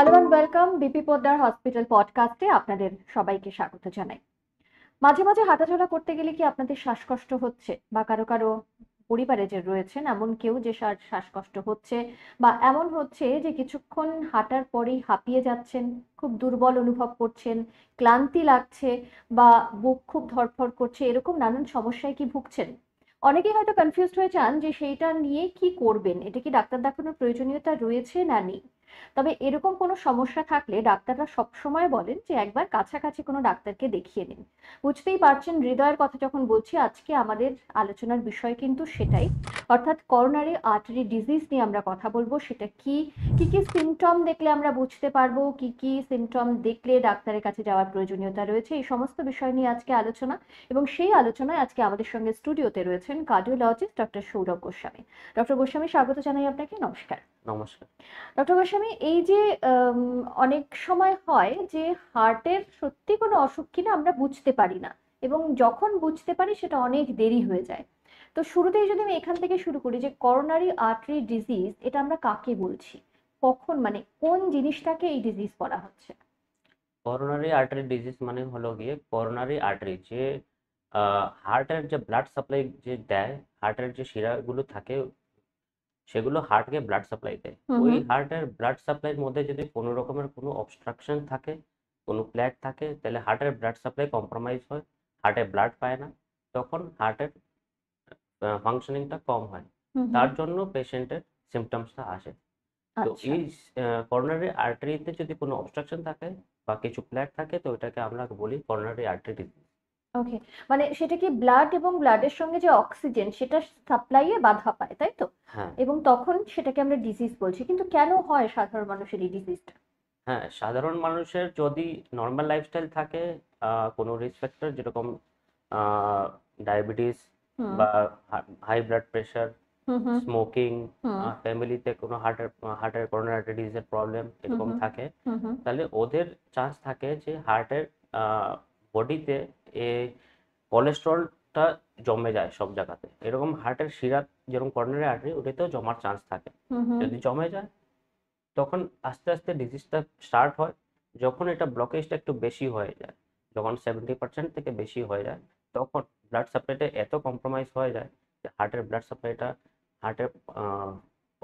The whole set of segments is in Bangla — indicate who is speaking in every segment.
Speaker 1: Hello and welcome BP Poddar hospital পডকাস্টে আপনাদের সবাইকে স্বাগত জানাই মাঝে মাঝে হাঁটাচলা করতে গেলে কি আপনাদের শ্বাসকষ্ট হচ্ছে বা কারো কারো পরিবারে যে রয়েছেন এমন কেউ যে শ্বাসকষ্ট হচ্ছে বা এমন হচ্ছে যে কিছুক্ষণ হাঁটার পরেই হাঁপিয়ে যাচ্ছেন খুব দুর্বল অনুভব করছেন ক্লান্তি লাগছে বা বুক খুব ধরফর করছে এরকম নানান সমস্যায় কি ভুগছেন অনেকেই হয়তো কনফিউজড হয়ে চান যে সেইটা নিয়ে কি করবেন এটা কি ডাক্তার দেখানোর প্রয়োজনীয়তা রয়েছে না নেই তবে এরকম কোনো সমস্যা থাকলে ডাক্তাররা সবসময় বলেন যে একবার কাছাকাছি কোনো ডাক্তারকে দেখিয়ে নিন বুঝতেই পারছেন হৃদয়ের কথা যখন বলছি আজকে আমাদের আলোচনার বিষয় কিন্তু সেটাই অর্থাৎ করোনারি আর্টারি ডিজিজ নিয়ে আমরা কথা বলবো সেটা কি কি কি সিমটম দেখলে আমরা বুঝতে পারবো কি কি সিমটম দেখলে ডাক্তারের কাছে যাওয়ার প্রয়োজনীয়তা রয়েছে এই সমস্ত বিষয় নিয়ে আজকে আলোচনা এবং সেই আলোচনায় আজকে আমাদের সঙ্গে স্টুডিওতে রয়েছেন cardiologist doctor Sourav Goswami doctor Goswami স্বাগত জানাই আপনাকে নমস্কার নমস্কার ডক্টর গোস্বামী এই যে অনেক সময় হয় যে হার্টের সত্যি কোনো অসুখ কিনা আমরা বুঝতে পারি না এবং যখন বুঝতে পারি সেটা অনেক দেরি হয়ে যায় তো শুরুতেই যদি আমি এখান থেকে শুরু করি যে করোনারি আর্টারি ডিজিজ এটা আমরা কাকে বলছি কখন মানে কোন জিনিসটাকে এই ডিজিজ বলা হচ্ছে
Speaker 2: করোনারি আর্টারি ডিজিজ মানে হলো গিয়ে করোনারি আর্টারি যে হার্টের যে ব্লাড সাপ্লাই যে দেয় হার্টের যে শিরাগুলো থাকে সেগুলো হার্টকে ব্লাড সাপ্লাই দেয় ওই হার্টের ব্লাড সাপ্লাইয়ের মধ্যে যদি কোনো রকমের কোনো অবস্ট্রাকশন থাকে কোনো প্ল্যাক থাকে তাহলে হার্টের ব্লাড সাপ্লাই কম্প্রোমাইজ হয় হার্টে ব্লাড পায় না তখন হার্টের ফাংশনিংটা কম হয় তার জন্য পেশেন্টের সিমটমসটা আসে তো আচ্ছা। এই করোনারি আর্টারিতে যদি কোনো অবস্ট্রাকশন থাকে বা কিছু প্ল্যাক থাকে তো এটাকে আমরা বলি করোনারি আর্টারি ডিজিজ
Speaker 1: ওকে মানে সেটা কি ব্লাড এবং ব্লাডের সঙ্গে যে অক্সিজেন সেটা সাপ্লাইয়ে বাধা পায় তাই তো হ্যাঁ। এবং তখন সেটাকে আমরা ডিজিজ বলছি কিন্তু কেন হয় সাধারণ মানুষের এই ডিজিজটা
Speaker 2: হ্যাঁ সাধারণ মানুষের যদি নর্মাল লাইফস্টাইল থাকে কোনো রিস্ক ফ্যাক্টর যেরকম ডায়াবেটিস বা হাই ব্লাড প্রেশার স্মোকিং ফ্যামিলিতে কোনো হার্টের হার্টের করোনারি ডিজিজের প্রবলেম এরকম থাকে তাহলে ওদের চান্স থাকে যে হার্টের বডিতে এ কোলেস্ট্রলটা জমে যায় সব জায়গাতে এরকম হার্টের শিরা যেরকম করোনারি আর্টারি ওটাতেও জমার চান্স থাকে যদি জমে যায় তখন আস্তে আস্তে ডিজিজটা স্টার্ট হয় যখন এটা ব্লকেজটা একটু বেশি হয়ে যায় যখন সেভেন্টি পার্সেন্ট থেকে বেশি হয়ে যায় তখন ব্লাড সাপ্লাইটা এত কম্প্রোমাইজ হয়ে যায় যে হার্টের ব্লাড সাপ্লাইটা হার্টের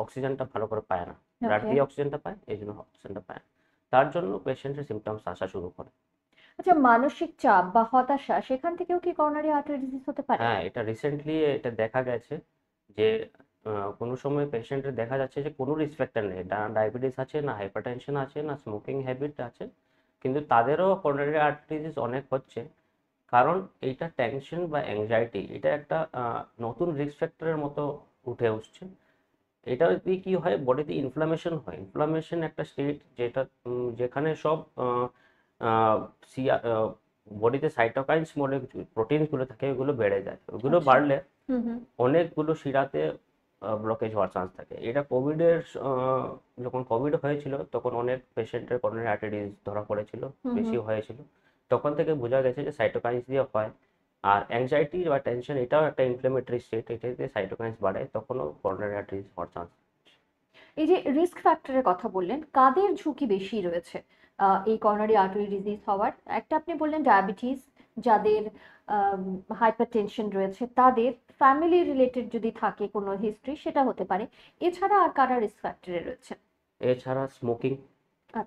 Speaker 2: অক্সিজেনটা ভালো করে পায় না ব্লাড দিয়ে অক্সিজেনটা পায় এই জন্য অক্সিজেনটা পায় না তার জন্য পেশেন্টের সিমটমস আসা শুরু করে
Speaker 1: আচ্ছা মানসিক চাপ বা হতাশা সেখান থেকেও কি করোনারি আর্টারি ডিজিজ হতে পারে হ্যাঁ
Speaker 2: এটা রিসেন্টলি এটা দেখা গেছে যে কোনো সময় পেশেন্টের দেখা যাচ্ছে যে কোনো রিস্ক ফ্যাক্টর নেই না ডায়াবেটিস আছে না হাইপারটেনশন আছে না স্মোকিং হ্যাবিট আছে কিন্তু তাদেরও কোরোনারি আর্টারি অনেক হচ্ছে কারণ এইটা টেনশন বা অ্যাংজাইটি এটা একটা নতুন রিস্ক ফ্যাক্টরের মতো উঠে উঠছে এটা দিয়ে কী হয় বডিতে ইনফ্লামেশন হয় ইনফ্লামেশন একটা স্টেট যেটা যেখানে সব বডিতে সাইটোকাইন্স মনে প্রোটিনসগুলো থাকে ওগুলো বেড়ে যায় ওগুলো আচ্ছা। বাড়লে অনেকগুলো শিরাতে ব্লকেজ হওয়ার চান্স থাকে এটা কোভিডের যখন কোভিড হয়েছিল তখন অনেক পেশেন্টের করোনারি আর্টারিজ ধরা পড়েছিল বেশি হয়েছিল তখন থেকে বোঝা গেছে যে সাইটোকাইন্স দিয়ে হয় আর অ্যাংজাইটি বা টেনশন এটাও একটা ইনফ্লেমেটরি স্টেট এটাতে সাইটোকাইন্স বাড়ায় তখনও করোনারি আর্টারিজ হওয়ার চান্স
Speaker 1: এই যে রিস্ক ফ্যাক্টরের কথা বললেন কাদের ঝুঁকি বেশি রয়েছে এই করোনারি আর্টারি ডিজিজ হওয়ার একটা আপনি বললেন ডায়াবেটিস যাদের হাইপার টেনশন রয়েছে তাদের ফ্যামিলি রিলেটেড যদি থাকে কোনো হিস্ট্রি সেটা হতে পারে এছাড়া আর কারা রিস্ক ফ্যাক্টরে রয়েছে
Speaker 2: এছাড়া স্মোকিং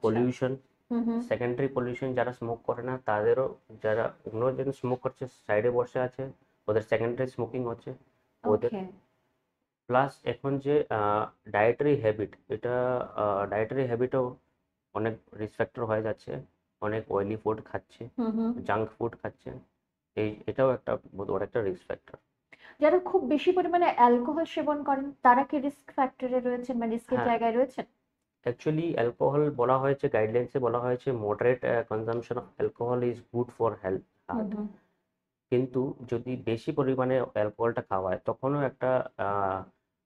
Speaker 2: পলিউশন সেকেন্ডারি পলিউশন যারা স্মোক করে না তাদেরও যারা যেন স্মোক করছে সাইডে বসে আছে ওদের সেকেন্ডারি স্মোকিং হচ্ছে ওদের প্লাস এখন যে ডায়েটারি হ্যাবিট এটা ডায়েটারি হ্যাবিটও অনেক ফ্যাক্টর হয়ে যাচ্ছে অনেক অয়েলি ফুড খাচ্ছে জাঙ্ক ফুড খাচ্ছে এই এটাও একটা বড় একটা ফ্যাক্টর
Speaker 1: যারা খুব বেশি পরিমাণে অ্যালকোহল সেবন করেন তারা কি রিস্ক ফ্যাক্টরে রয়েছেন বা রিস্কের হ্যাঁ। জায়গায় রয়েছেন
Speaker 2: অ্যাকচুয়ালি অ্যালকোহল বলা হয়েছে গাইডলাইন্সে বলা হয়েছে moderate consumption of alcohol is good for health কিন্তু যদি বেশি পরিমাণে অ্যালকোহলটা খাওয়া হয় তখনও একটা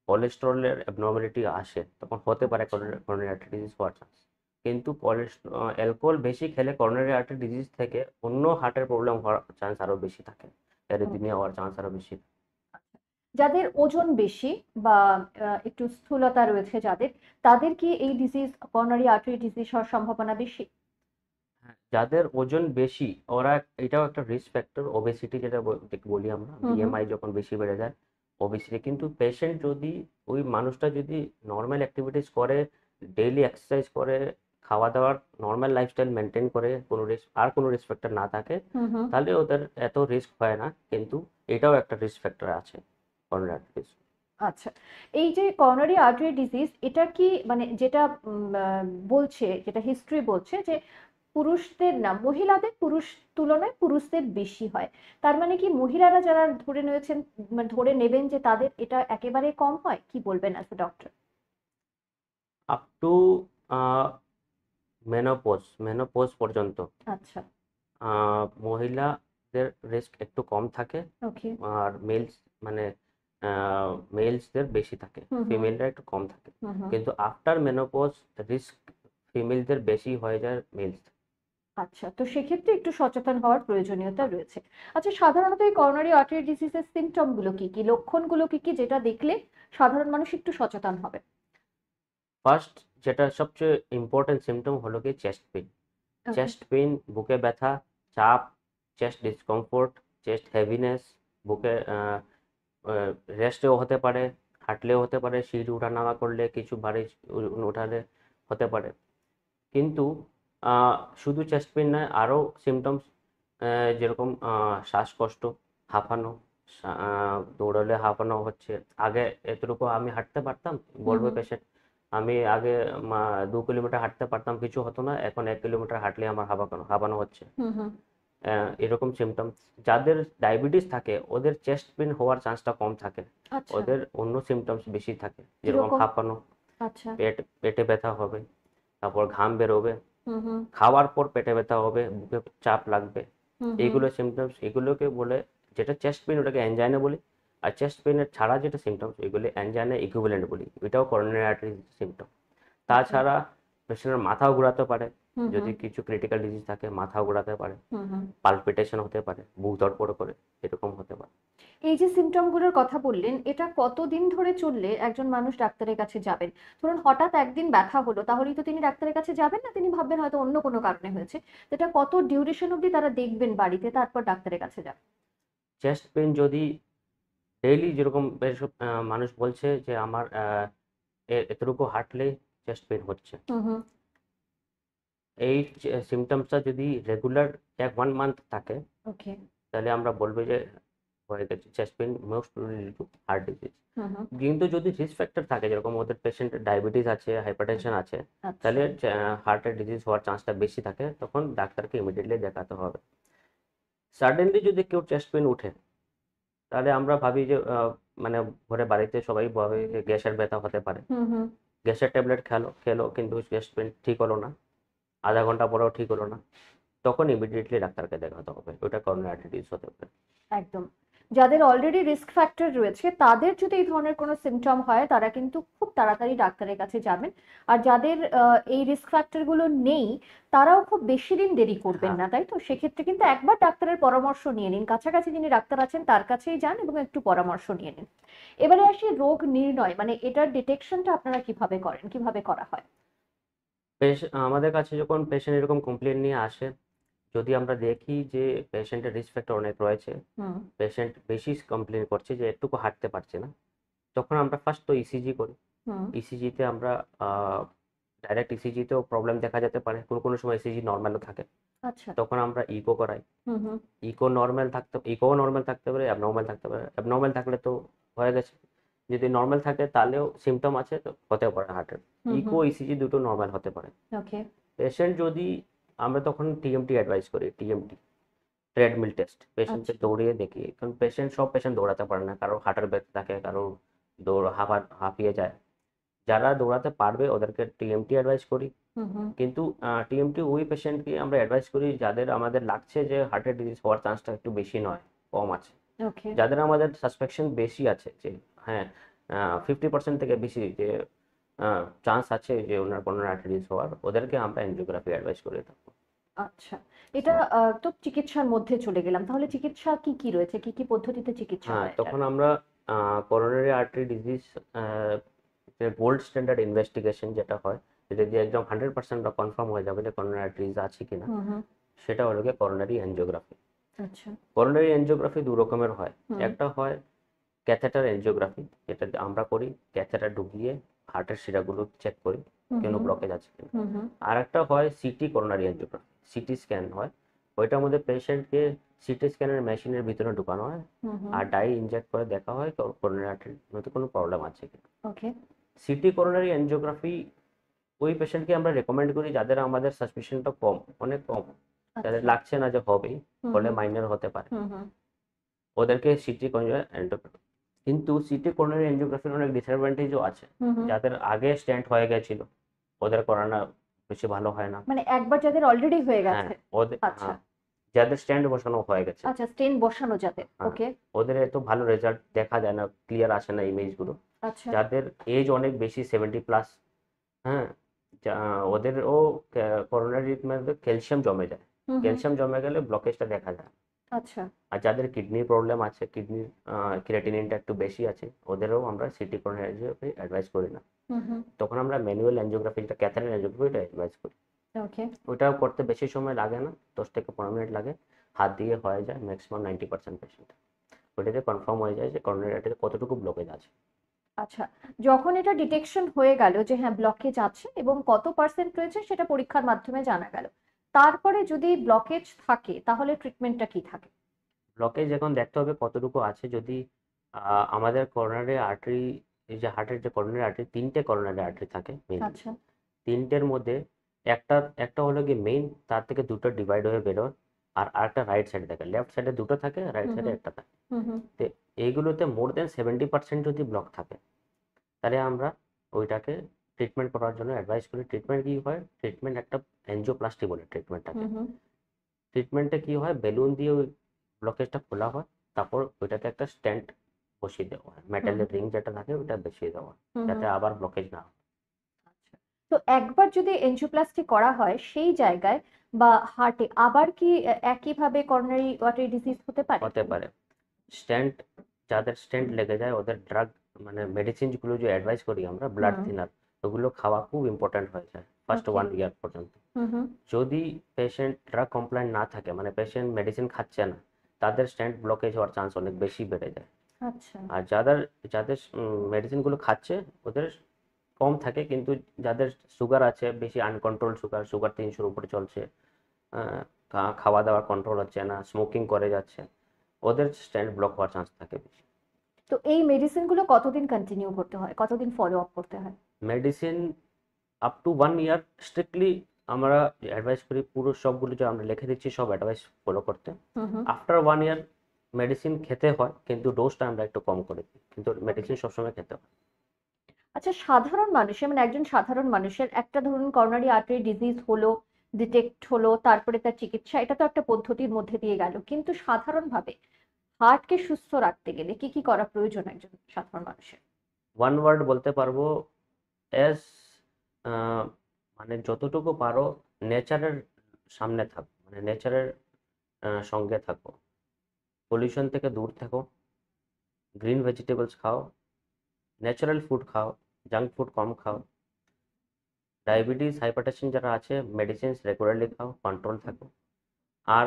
Speaker 2: কোলেস্ট্রলের অ্যাবনর্মালিটি আসে তখন হতে পারে করোনারি আর্টারি ডিজিজ হওয়ার চান্স কিন্তু অ্যালকোহল বেশি খেলে করোনারি আর্টারি ডিজিজ থেকে অন্য হার্টের প্রবলেম হওয়ার চান্স আরও বেশি থাকে অ্যারিথমিয়া হওয়ার চান্স আরও বেশি থাকে
Speaker 1: যাদের ওজন বেশি বা একটু স্থূলতা রয়েছে যাদের তাদের কি এই ডিজিজ করোনারি আর্টারি ডিজিজ হওয়ার সম্ভাবনা বেশি
Speaker 2: হ্যাঁ, যাদের ওজন বেশি ওরা এটাও একটা রিস্ক ফ্যাক্টর ওবেসিটি যেটা বলি আমরা বিএমআই যখন বেশি বেড়ে যায় ওবেসিটি কিন্তু পেশেন্ট যদি ওই মানুষটা যদি নর্মাল অ্যাক্টিভিটিস করে ডেইলি এক্সারসাইজ করে খাওয়া দাওয়ার নর্মাল লাইফস্টাইল মেনটেন করে কোনো রিস্ক আর কোনো রিস্ক ফ্যাক্টর না থাকে তাহলে ওদের এত রিস্ক হয় না কিন্তু এটাও একটা রিস্ক ফ্যাক্টর আছে করোনারি আর্টারি
Speaker 1: আচ্ছা এই যে করোনারি আর্টারি ডিজিজ এটা কি মানে যেটা বলছে যেটা হিস্ট্রি বলছে যে পুরুষদের না মহিলাদের পুরুষ তুলনায় পুরুষদের বেশি হয় তার মানে কি মহিলারা যারা ধরে নিয়েছেন মানে ধরে নেবেন যে তাদের এটা একেবারে কম হয় কি বলবেন as doctor
Speaker 2: up to menopause menopause পর্যন্ত আচ্ছা মহিলাদের রিস্ক একটু কম থাকে আর মেল মানে মেলসদের বেশি থাকে ফিমেলরা একটু কম থাকে কিন্তু আফটার মেনোপজ রিস্ক ফিমেলদের বেশি হয়ে যায় মেলস
Speaker 1: আচ্ছা তো সেক্ষেত্রে একটু সচেতন হওয়ার প্রয়োজনীয়তা হ্যাঁ। রয়েছে আচ্ছা সাধারণত এই করোনারি আর্টারি ডিজিজের সিমটম গুলো কি কি লক্ষণ গুলো কি কি যেটা দেখলে সাধারণ মানুষ একটু সচেতন হবে
Speaker 2: ফার্স্ট যেটা সবচেয়ে ইম্পর্টেন্ট সিমটম হলো কি চেস্ট পেন চেস্ট পেন বুকে ব্যথা চাপ চেস্ট ডিসকমফোর্ট চেস্ট হেভিনেস বুকে রেস্টেও হতে পারে হাঁটলেও হতে পারে সিঁড়ি নামা করলে কিছু ভারী উঠালে হতে পারে কিন্তু শুধু চেস্ট পেন নয় আরও সিমটমস যেরকম শ্বাসকষ্ট হাঁফানো দৌড়ালে হাঁপানো হচ্ছে আগে এতটুকু আমি হাঁটতে পারতাম বলবে পেশেন্ট আমি আগে দু কিলোমিটার হাঁটতে পারতাম কিছু হতো না এখন এক কিলোমিটার হাঁটলে আমার হাঁপানো হাঁপানো হচ্ছে এরকম সিমটম যাদের ডায়াবেটিস থাকে ওদের চেস্ট পেন হওয়ার চান্সটা কম থাকে আচ্ছা। ওদের অন্য সিমটমস বেশি থাকে যেরকম হাঁপানো আচ্ছা। পেট পেটে ব্যথা হবে তারপর ঘাম বেরোবে খাওয়ার পর পেটে ব্যথা হবে বুকে চাপ লাগবে এইগুলো সিমটমস এগুলোকে বলে যেটা চেস্ট পেন ওটাকে অ্যাঞ্জাইনা বলি আর চেস্ট পেনের ছাড়া যেটা সিমটমস এগুলো অ্যাঞ্জাইনা ইকুইভ্যালেন্ট বলি এটাও করোনারি আর্টারি সিমটম তাছাড়া পেশেন্টের মাথাও ঘোরাতে পারে যদি কিছু ক্রিটিক্যাল ডিজিজ থাকে মাথা ঘোরাতে পারে পালপিটেশন হতে পারে বুক ধরপড় করে এরকম হতে পারে
Speaker 1: এই যে সিমটমগুলোর কথা বললেন এটা কতদিন ধরে চললে একজন মানুষ ডাক্তারের কাছে যাবেন ধরুন হঠাৎ একদিন ব্যথা হলো তাহলেই তো তিনি ডাক্তারের কাছে যাবেন না তিনি ভাববেন হয়তো অন্য কোনো কারণে হয়েছে এটা কত ডিউরেশন অবধি তারা দেখবেন বাড়িতে তারপর ডাক্তারের কাছে যাবেন
Speaker 2: চেস্ট পেন যদি ডেইলি যেরকম বেশ মানুষ বলছে যে আমার এতটুকু হাঁটলে চেস্ট পেন হচ্ছে এই সিমটমসটা যদি রেগুলার এক ওয়ান মান্থ থাকে ওকে তাহলে আমরা বলবো যে হয়ে গেছে chest pain most to heart disease কিন্তু যদি রিস্ক ফ্যাক্টর থাকে যেরকম ওদের পেশেন্ট ডায়াবেটিস আছে হাইপারটেনশন আছে আচ্ছা। তাহলে হার্টের ডিজিজ হওয়ার চান্সটা বেশি থাকে তখন ডাক্তারকে ইমিডিয়েটলি দেখাতে হবে সাডেনলি যদি কেউ চেস্ট পেন উঠে তাহলে আমরা ভাবি যে মানে ঘরে বাড়িতে সবাই ভাবে গ্যাসের ব্যথা হতে পারে গ্যাসের ট্যাবলেট খেলো খেলো কিন্তু চেস্ট পেন ঠিক হলো না আধা ঘন্টা পরেও ঠিক হলো না তখন ইমিডিয়েটলি ডাক্তারকে দেখাতে হবে ওটা করোনা হতে পারে
Speaker 1: একদম যাদের অলরেডি রিস্ক ফ্যাক্টর রয়েছে তাদের যদি এই ধরনের কোনো সিমটম হয় তারা কিন্তু খুব তাড়াতাড়ি ডাক্তারের কাছে যাবেন আর যাদের এই রিস্ক ফ্যাক্টরগুলো নেই তারাও খুব বেশি দিন দেরি করবেন না হ্যাঁ। তাই তো সেক্ষেত্রে কিন্তু একবার ডাক্তারের পরামর্শ নিয়ে নিন কাছাকাছি যিনি ডাক্তার আছেন তার কাছেই যান এবং একটু পরামর্শ নিয়ে নিন এবারে আসি রোগ নির্ণয় মানে এটার ডিটেকশনটা আপনারা কিভাবে করেন কিভাবে করা হয়
Speaker 2: আমাদের কাছে যখন পেশেন্ট এরকম কমপ্লেন নিয়ে আসে যদি আমরা দেখি যে পেশেন্টের রিস্ক ফ্যাক্টর অনেক রয়েছে পেশেন্ট বেশি কমপ্লেন করছে যে একটুকু হাঁটতে পারছে না তখন আমরা ফার্স্ট তো ইসিজি e করি ইসিজিতে e আমরা ডাইরেক্ট ইসিজিতেও প্রবলেম দেখা যেতে পারে কোন কোন সময় ইসিজি e নর্মালও থাকে আচ্ছা। তখন আমরা ইকো করাই ইকো নর্মাল থাকতে ইকো নর্মাল থাকতে পারে অ্যাবনর্মাল থাকতে পারে অ্যাবনর্মাল থাকলে তো হয়ে গেছে যদি নর্মাল থাকে তাহলেও সিমটম আছে তো e হতে পারে হার্টের ইকো ইসিজি দুটো নর্মাল হতে পারে পেশেন্ট যদি আমরা তখন টিএমটি অ্যাডভাইস করি টিএমটি ট্রেডমিল টেস্ট পেশেন্টকে দৌড়িয়ে দেখি কারণ পেশেন্ট সব পেশেন্ট দৌড়াতে পারে না কারোর হার্টের ব্যথা থাকে কারোর দৌড় হাফা হাঁপিয়ে যায় যারা দৌড়াতে পারবে ওদেরকে টিএমটি অ্যাডভাইস করি কিন্তু টিএমটি ওই পেশেন্টকে আমরা অ্যাডভাইস করি যাদের আমাদের লাগছে যে হার্টের ডিজিজ হওয়ার চান্সটা একটু বেশি নয় কম আছে যাদের আমাদের সাসপেকশন বেশি আছে যে হ্যাঁ ফিফটি পার্সেন্ট থেকে বেশি যে চান্স আছে যে ওনার কোনো আর্টারিস হওয়ার ওদেরকে আমরা এনজিওগ্রাফি অ্যাডভাইস করে থাকবো
Speaker 1: আচ্ছা এটা তো চিকিৎসার মধ্যে চলে গেলাম তাহলে চিকিৎসা কি কি রয়েছে কি কি
Speaker 2: পদ্ধতিতে চিকিৎসা হ্যাঁ তখন আমরা করোনারি আর্টারি ডিজিজ যে গোল্ড স্ট্যান্ডার্ড ইনভেস্টিগেশন যেটা হয় যেটা দিয়ে একদম হান্ড্রেড পার্সেন্ট কনফার্ম হয়ে যাবে যে করোনারি আর্টারিজ আছে কিনা সেটা হলো গিয়ে করোনারি এনজিওগ্রাফি করোনারি এনজিওগ্রাফি দু রকমের হয় একটা হয় ক্যাথেটার এনজিওগ্রাফি যেটা আমরা করি ক্যাথেটার ঢুকিয়ে হার্টের শিরাগুলো চেক করি কেন ব্লকেজ আছে আর একটা হয় CT coronary angiography CT scan হয় ওইটার মধ্যে পেশেন্টকে সিটি স্ক্যানের মেশিনের ভিতরে ঢুকানো হয় আর ডাই ইনজেক্ট করে দেখা হয় করোনারির মধ্যে কোনো প্রবলেম আছে কি ওকে সিটি করোনারি এনজিওগ্রাফি ওই পেশেন্টকে আমরা রেকমেন্ড করি যাদের আমাদের সাসপিশনটা কম অনেক কম যাদের আচ্ছা। লাগছে না যে হবে হলে মাইনর হতে পারে ওদেরকে সিটি করোনারি কিন্তু সিটি করোনারি এনজিওগ্রাফির অনেক ডিসঅ্যাডভান্টেজও আছে যাদের আগে স্ট্যান্ড হয়ে গেছিল ওদের করানো বেশি ভালো হয় না
Speaker 1: মানে একবার যাদের অলরেডি হয়ে হ্যাঁ, গেছে
Speaker 2: ওদের আচ্ছা। হ্যাঁ, যাদের স্ট্যান্ড বসানো হয়ে গেছে
Speaker 1: আচ্ছা স্ট্যান্ড বসানো যাদের ওকে হ্যাঁ,
Speaker 2: ওদের এত ভালো রেজাল্ট দেখা যায় না ক্লিয়ার আসে না ইমেজ গুলো আচ্ছা। যাদের এজ অনেক বেশি সেভেন্টি প্লাস হ্যাঁ ওদেরও করোনারি মধ্যে ক্যালসিয়াম জমে যায় ক্যালসিয়াম জমে গেলে ব্লকেজটা দেখা যায় আচ্ছা আর যাদের কিডনির প্রবলেম আছে কিডনির ক্রিয়েটিনিনটা একটু বেশি আছে ওদেরও আমরা সিটি করোনারিওগ্রাফি অ্যাডভাইস করি না তখন আমরা ম্যানুয়াল অ্যাঞ্জিওগ্রাফি যেটা ক্যাথারেন অ্যাঞ্জিওগ্রাফি অ্যাডভাইস করি ওকে ওটাও করতে বেশি সময় লাগে না দশ থেকে পনেরো মিনিট লাগে হাত দিয়ে হয়ে যায় ম্যাক্সিমাম নাইনটি পার্সেন্ট পেশেন্ট ওটাতে কনফার্ম হয়ে যায় যে করোনারিটাতে কতটুকু ব্লকেজ আছে
Speaker 1: আচ্ছা যখন এটা ডিটেকশন হয়ে গেল যে হ্যাঁ ব্লকেজ আছে এবং কত পার্সেন্ট রয়েছে সেটা পরীক্ষার মাধ্যমে জানা গেল তারপরে যদি ব্লকেজ থাকে তাহলে ট্রিটমেন্টটা কি থাকে
Speaker 2: ব্লকেজ এখন দেখতে হবে কতটুকু আছে যদি আমাদের করোনারি আর্টারি এই যে হার্টের যে করোনারি আর্টারি তিনটে করোনারি আর্টারি থাকে আচ্ছা তিনটের মধ্যে একটা একটা হলো গিয়ে মেইন তার থেকে দুটো ডিভাইড হয়ে বেরোয় আর আরেকটা রাইট সাইডে থাকে লেফট সাইডে দুটো থাকে রাইট সাইডে একটা থাকে তো এইগুলোতে মোর দেন সেভেন্টি পার্সেন্ট যদি ব্লক থাকে তাহলে আমরা ওইটাকে ট্রিটমেন্ট করার জন্য অ্যাডভাইস করি ট্রিটমেন্ট কি হয় ট্রিটমেন্ট একটা এনজিওপ্লাস্টি বলে ট্রিটমেন্টটাকে ট্রিটমেন্টে কি হয় বেলুন দিয়ে ওই ব্লকেজটা খোলা হয় তারপর ওইটাতে একটা স্ট্যান্ড বসিয়ে দেওয়া হয় মেটালের রিং যেটা থাকে ওটা বসিয়ে দেওয়া হয় যাতে আবার ব্লকেজ না হয়
Speaker 1: আচ্ছা। তো একবার যদি এনজিওপ্লাস্টি করা হয় সেই জায়গায় বা হার্টে আবার কি একইভাবে করোনারি ওয়াটারি ডিজিজ হতে পারে হতে
Speaker 2: পারে স্ট্যান্ট যাদের স্ট্যান্ট লেগে যায় ওদের ড্রাগ মানে মেডিসিন গুলো যে অ্যাডভাইস করি আমরা ব্লাড থিনার ওগুলো খাওয়া খুব ইম্পর্টেন্ট হয়ে যায় ফার্স্ট ওয়ান ইয়ার পর্যন্ত যদি পেশেন্ট ড্রাগ কমপ্লায়েন্ট না থাকে মানে পেশেন্ট মেডিসিন খাচ্ছে না তাদের স্ট্যান্ড ব্লকেজ হওয়ার চান্স অনেক বেশি বেড়ে যায় আচ্ছা। আর যাদের যাদের মেডিসিনগুলো খাচ্ছে ওদের কম থাকে কিন্তু যাদের সুগার আছে বেশি আনকন্ট্রোল সুগার সুগার তিনশোর উপরে চলছে খাওয়া দাওয়া কন্ট্রোল হচ্ছে না স্মোকিং করে যাচ্ছে ওদের স্ট্যান্ড ব্লক হওয়ার চান্স থাকে বেশি
Speaker 1: তো এই মেডিসিনগুলো কতদিন কন্টিনিউ করতে হয় কতদিন ফলো আপ
Speaker 2: করতে হয় medicine up to one year strictly আমরা অ্যাডভাইস করি পুরো সবগুলো যে আমরা লিখে দিচ্ছি সব অ্যাডভাইস ফলো করতে আফটার ওয়ান ইয়ার মেডিসিন খেতে হয় কিন্তু ডোজটা আমরা একটু কম করে দিই কিন্তু মেডিসিন সবসময় খেতে হয়
Speaker 1: আচ্ছা সাধারণ মানুষের মানে একজন সাধারণ মানুষের একটা ধরুন করোনারি আর্টারি ডিজিজ হলো ডিটেক্ট হলো তারপরে তার চিকিৎসা এটা তো একটা পদ্ধতির মধ্যে দিয়ে গেল কিন্তু সাধারণভাবে হার্টকে সুস্থ রাখতে গেলে কি কি করা প্রয়োজন একজন সাধারণ মানুষের
Speaker 2: ওয়ান ওয়ার্ড বলতে পারবো এস মানে যতটুকু পারো নেচারের সামনে থাকো মানে নেচারের সঙ্গে থাকো পলিউশন থেকে দূর থাকো গ্রিন ভেজিটেবলস খাও ন্যাচারাল ফুড খাও জাঙ্ক ফুড কম খাও ডায়াবেটিস হাইপারটেনশন যারা আছে মেডিসিনস রেগুলারলি খাও কন্ট্রোল থাকো আর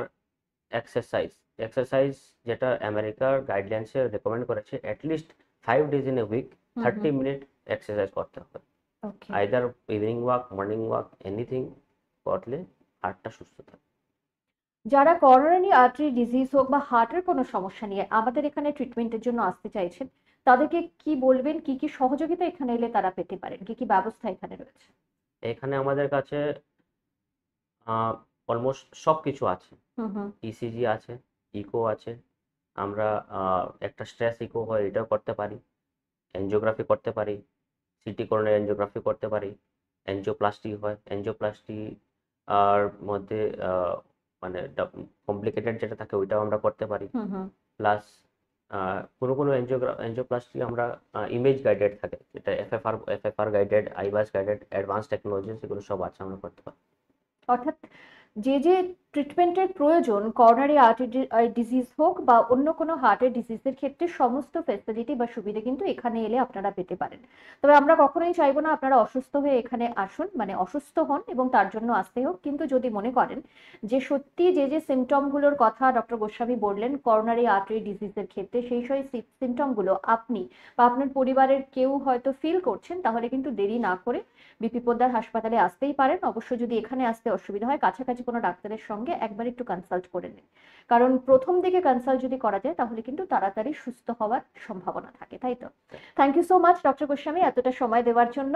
Speaker 2: এক্সারসাইজ এক্সারসাইজ যেটা আমেরিকার গাইডলাইন্সে রেকমেন্ড করেছে at least five days in a week thirty minute exercise করতে হবে okay either evening walk morning walk anything করলে হার্টটা সুস্থ থাকে
Speaker 1: যারা করোনারি আর্টারি ডিজিজ হোক বা হার্টের কোনো সমস্যা নিয়ে আমাদের এখানে ট্রিটমেন্টের জন্য আসতে চাইছেন তাদেরকে কি বলবেন কি কি সহযোগিতা এখানে এলে তারা পেতে পারেন কি কি ব্যবস্থা এখানে রয়েছে
Speaker 2: এখানে আমাদের কাছে অলমোস্ট সব কিছু আছে ইসিজি e আছে ইকো আছে আমরা একটা স্ট্রেস ইকো হয় এটাও করতে পারি এনজিওগ্রাফি করতে পারি সিটিকরণের অ্যাঞ্জিওগ্রাফি করতে পারি অ্যাঞ্জিওপ্লাস্টি হয় অ্যাঞ্জিওপ্লাস্টি আর মধ্যে মানে কমপ্লিকেটেড যেটা থাকে ওইটাও আমরা করতে পারি প্লাস কোনো কোনো অ্যাঞ্জিওপ্লাস্টি আমরা ইমেজ গাইডেড থাকে যেটা FFR FFR guided IVUS guided advance technology সেগুলো সব আছে আমরা করতে পারি
Speaker 1: অর্থাৎ যে যে ট্রিটমেন্টের প্রয়োজন করোনারি আর্টারি ডিজিজ হোক বা অন্য কোনো হার্টের ডিজিজের ক্ষেত্রে সমস্ত ফেসিলিটি বা সুবিধা কিন্তু এখানে এলে আপনারা পেতে পারেন তবে আমরা কখনোই চাইবো না আপনারা অসুস্থ হয়ে এখানে আসুন মানে অসুস্থ হন এবং তার জন্য আসতে হোক কিন্তু যদি মনে করেন যে সত্যি যে যে সিমটমগুলোর কথা ডক্টর গোস্বামী বললেন করোনারি আর্টারি ডিজিজের ক্ষেত্রে সেই সব সিমটমগুলো আপনি বা আপনার পরিবারের কেউ হয়তো ফিল করছেন তাহলে কিন্তু দেরি না করে বিপি পোদ্দার হাসপাতালে আসতেই পারেন অবশ্য যদি এখানে আসতে অসুবিধা হয় কাছাকাছি কোনো ডাক্তারের সঙ্গে সঙ্গে একবার একটু কনসাল্ট করে নিন কারণ প্রথম দিকে কনসাল্ট যদি করা যায় তাহলে কিন্তু তাড়াতাড়ি সুস্থ হওয়ার সম্ভাবনা থাকে তাই তো thank you so much doctor Goswami এতটা সময় দেওয়ার জন্য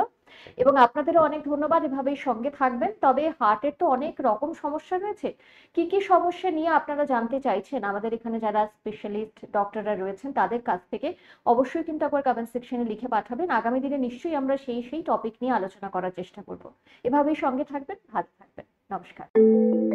Speaker 1: এবং আপনাদেরও অনেক ধন্যবাদ এভাবেই সঙ্গে থাকবেন তবে হার্টের তো অনেক রকম সমস্যা রয়েছে কি কি সমস্যা নিয়ে আপনারা জানতে চাইছেন আমাদের এখানে যারা স্পেশালিস্ট ডক্টররা রয়েছেন তাদের কাছ থেকে অবশ্যই কিন্তু একবার কমেন্ট সেকশনে লিখে পাঠাবেন আগামী দিনে নিশ্চয়ই আমরা সেই সেই টপিক নিয়ে আলোচনা করার চেষ্টা করব এভাবেই সঙ্গে থাকবেন ভালো থাকবেন নমস্কার